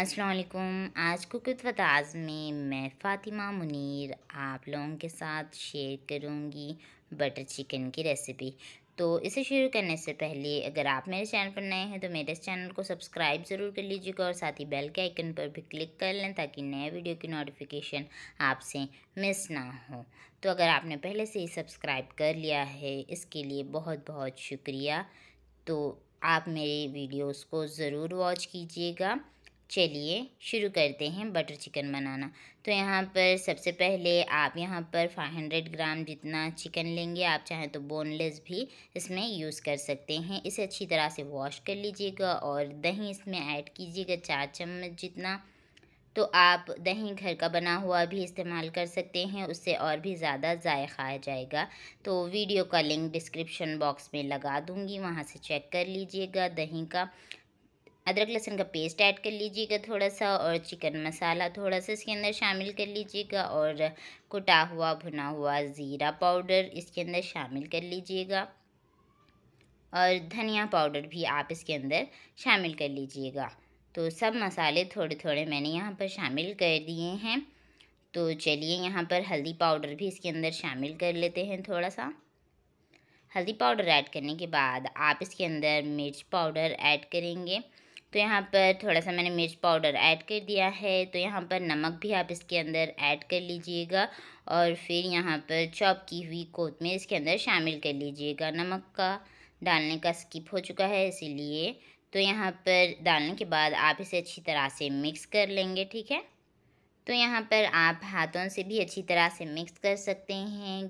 असलकुम आज कुकत वताज में मैं फ़ातिमा मुनीर आप लोगों के साथ शेयर करूंगी बटर चिकन की रेसिपी तो इसे शुरू करने से पहले अगर आप मेरे चैनल पर नए हैं तो मेरे इस चैनल को सब्सक्राइब ज़रूर कर लीजिएगा और साथ ही बेल के आइकन पर भी क्लिक कर लें ताकि नए वीडियो की नोटिफिकेशन आपसे मिस ना हो तो अगर आपने पहले से ही सब्सक्राइब कर लिया है इसके लिए बहुत बहुत शुक्रिया तो आप मेरे वीडियोज़ को ज़रूर वॉच कीजिएगा चलिए शुरू करते हैं बटर चिकन बनाना तो यहाँ पर सबसे पहले आप यहाँ पर 500 ग्राम जितना चिकन लेंगे आप चाहें तो बोनलेस भी इसमें यूज़ कर सकते हैं इसे अच्छी तरह से वॉश कर लीजिएगा और दही इसमें ऐड कीजिएगा चार चम्मच जितना तो आप दही घर का बना हुआ भी इस्तेमाल कर सकते हैं उससे और भी ज़्यादा जायका आ जाएगा तो वीडियो का लिंक डिस्क्रिप्शन बॉक्स में लगा दूँगी वहाँ से चेक कर लीजिएगा दही का अदरक लहसुन का पेस्ट ऐड कर लीजिएगा थोड़ा सा और चिकन मसाला थोड़ा सा इसके अंदर शामिल कर लीजिएगा और कुटा हुआ भुना हुआ ज़ीरा पाउडर इसके अंदर शामिल कर लीजिएगा और धनिया पाउडर भी आप इसके अंदर शामिल कर लीजिएगा तो सब मसाले थोड़े थोड़े मैंने यहाँ पर शामिल कर दिए हैं तो चलिए यहाँ पर हल्दी पाउडर भी इसके अंदर शामिल कर लेते हैं थोड़ा सा हल्दी पाउडर ऐड करने के बाद आप इसके अंदर मिर्च पाउडर ऐड करेंगे तो यहाँ पर थोड़ा सा मैंने मिर्च पाउडर ऐड कर दिया है तो यहाँ पर नमक भी आप इसके अंदर ऐड कर लीजिएगा और फिर यहाँ पर चॉप की हुई में इसके अंदर शामिल कर लीजिएगा नमक का डालने का स्किप हो चुका है इसीलिए तो यहाँ पर डालने के बाद आप इसे अच्छी तरह से मिक्स कर लेंगे ठीक है तो यहाँ पर आप हाथों से भी अच्छी तरह से मिक्स कर सकते हैं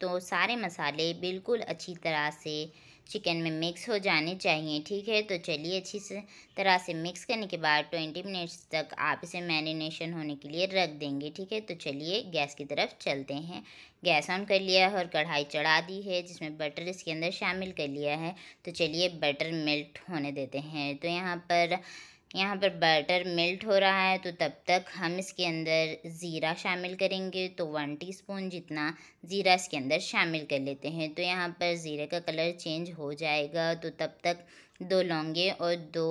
तो सारे मसाले बिल्कुल अच्छी तरह से चिकन में मिक्स हो जाने चाहिए ठीक है तो चलिए अच्छी से तरह से मिक्स करने के बाद ट्वेंटी मिनट्स तक आप इसे मैरिनेशन होने के लिए रख देंगे ठीक है तो चलिए गैस की तरफ चलते हैं गैस ऑन कर लिया है और कढ़ाई चढ़ा दी है जिसमें बटर इसके अंदर शामिल कर लिया है तो चलिए बटर मेल्ट होने देते हैं तो यहाँ पर यहाँ पर बटर मेल्ट हो रहा है तो तब तक हम इसके अंदर ज़ीरा शामिल करेंगे तो वन टीस्पून जितना ज़ीरा इसके अंदर शामिल कर लेते हैं तो यहाँ पर ज़ीरे का कलर चेंज हो जाएगा तो तब तक दो लौंगे और दो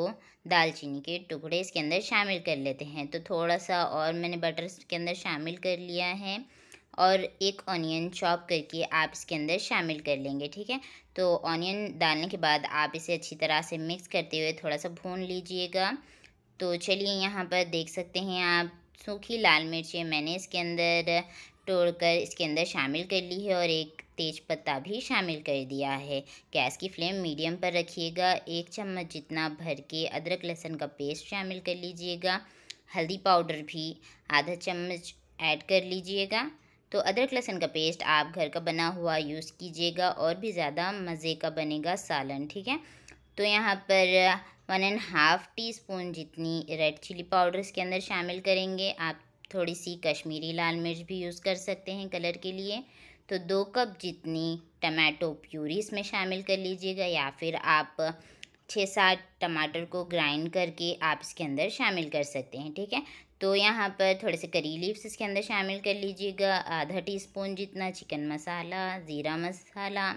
दालचीनी के टुकड़े इसके अंदर शामिल कर लेते हैं तो थोड़ा सा और मैंने बटर इसके अंदर शामिल कर लिया है और एक ऑनियन चॉप करके आप इसके अंदर शामिल कर लेंगे ठीक है तो ऑनियन डालने के बाद आप इसे अच्छी तरह से मिक्स करते हुए थोड़ा सा भून लीजिएगा तो चलिए यहाँ पर देख सकते हैं आप सूखी लाल मिर्चें मैंने इसके अंदर तोड़ कर इसके अंदर शामिल कर ली है और एक तेज पत्ता भी शामिल कर दिया है गैस की फ्लेम मीडियम पर रखिएगा एक चम्मच जितना भर के अदरक लहसुन का पेस्ट शामिल कर लीजिएगा हल्दी पाउडर भी आधा चम्मच ऐड कर लीजिएगा तो अदरक लहसन का पेस्ट आप घर का बना हुआ यूज़ कीजिएगा और भी ज़्यादा मज़े का बनेगा सालन ठीक है तो यहाँ पर one and half teaspoon जितनी रेड चिली पाउडर इसके अंदर शामिल करेंगे आप थोड़ी सी कश्मीरी लाल मिर्च भी यूज़ कर सकते हैं कलर के लिए तो दो कप जितनी टमाटो प्यूरी इसमें शामिल कर लीजिएगा या फिर आप छः सात टमाटर को ग्राइंड करके आप इसके अंदर शामिल कर सकते हैं ठीक है तो यहाँ पर थोड़े से करी लीव्स इसके अंदर शामिल कर लीजिएगा आधा टीस्पून जितना चिकन मसाला ज़ीरा मसाला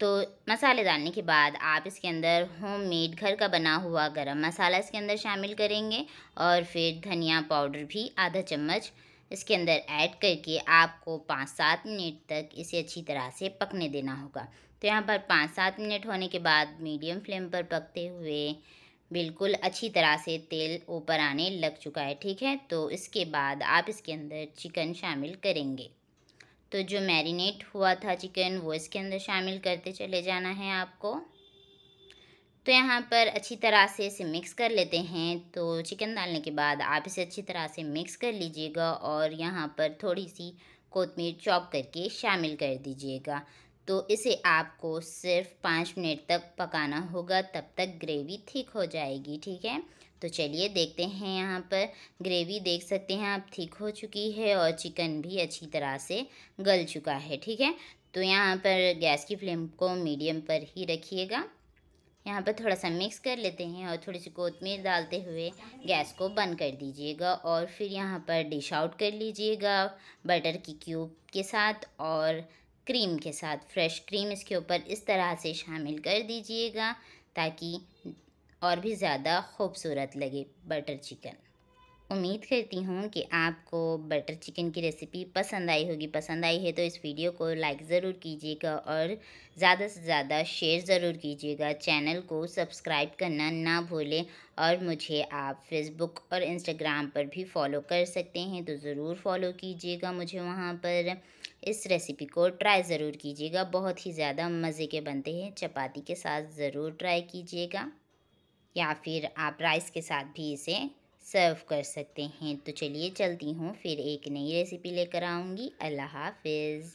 तो मसाले डालने के बाद आप इसके अंदर होममेड घर का बना हुआ गरम मसाला इसके अंदर शामिल करेंगे और फिर धनिया पाउडर भी आधा चम्मच इसके अंदर ऐड करके आपको पाँच सात मिनट तक इसे अच्छी तरह से पकने देना होगा तो यहाँ पर पाँच सात मिनट होने के बाद मीडियम फ्लेम पर पकते हुए बिल्कुल अच्छी तरह से तेल ऊपर आने लग चुका है ठीक है तो इसके बाद आप इसके अंदर चिकन शामिल करेंगे तो जो मैरिनेट हुआ था चिकन वो इसके अंदर शामिल करते चले जाना है आपको तो यहाँ पर अच्छी तरह से इसे मिक्स कर लेते हैं तो चिकन डालने के बाद आप इसे अच्छी तरह से मिक्स कर लीजिएगा और यहाँ पर थोड़ी सी कोतमीर चॉप करके शामिल कर दीजिएगा तो इसे आपको सिर्फ पाँच मिनट तक पकाना होगा तब तक ग्रेवी थिक हो जाएगी ठीक है तो चलिए देखते हैं यहाँ पर ग्रेवी देख सकते हैं आप थिक हो चुकी है और चिकन भी अच्छी तरह से गल चुका है ठीक है तो यहाँ पर गैस की फ्लेम को मीडियम पर ही रखिएगा यहाँ पर थोड़ा सा मिक्स कर लेते हैं और थोड़ी सी कोतमीर डालते हुए गैस को बंद कर दीजिएगा और फिर यहाँ पर डिश आउट कर लीजिएगा बटर की क्यूब के साथ और क्रीम के साथ फ्रेश क्रीम इसके ऊपर इस तरह से शामिल कर दीजिएगा ताकि और भी ज़्यादा खूबसूरत लगे बटर चिकन उम्मीद करती हूँ कि आपको बटर चिकन की रेसिपी पसंद आई होगी पसंद आई है तो इस वीडियो को लाइक ज़रूर कीजिएगा और ज़्यादा से ज़्यादा शेयर ज़रूर कीजिएगा चैनल को सब्सक्राइब करना ना भूलें और मुझे आप फेसबुक और इंस्टाग्राम पर भी फॉलो कर सकते हैं तो ज़रूर फॉलो कीजिएगा मुझे वहाँ पर इस रेसिपी को ट्राई ज़रूर कीजिएगा बहुत ही ज़्यादा मज़े के बनते हैं चपाती के साथ ज़रूर ट्राई कीजिएगा या फिर आप राइस के साथ भी इसे सर्व कर सकते हैं तो चलिए चलती हूँ फिर एक नई रेसिपी लेकर आऊँगी अल्लाह हाफिज़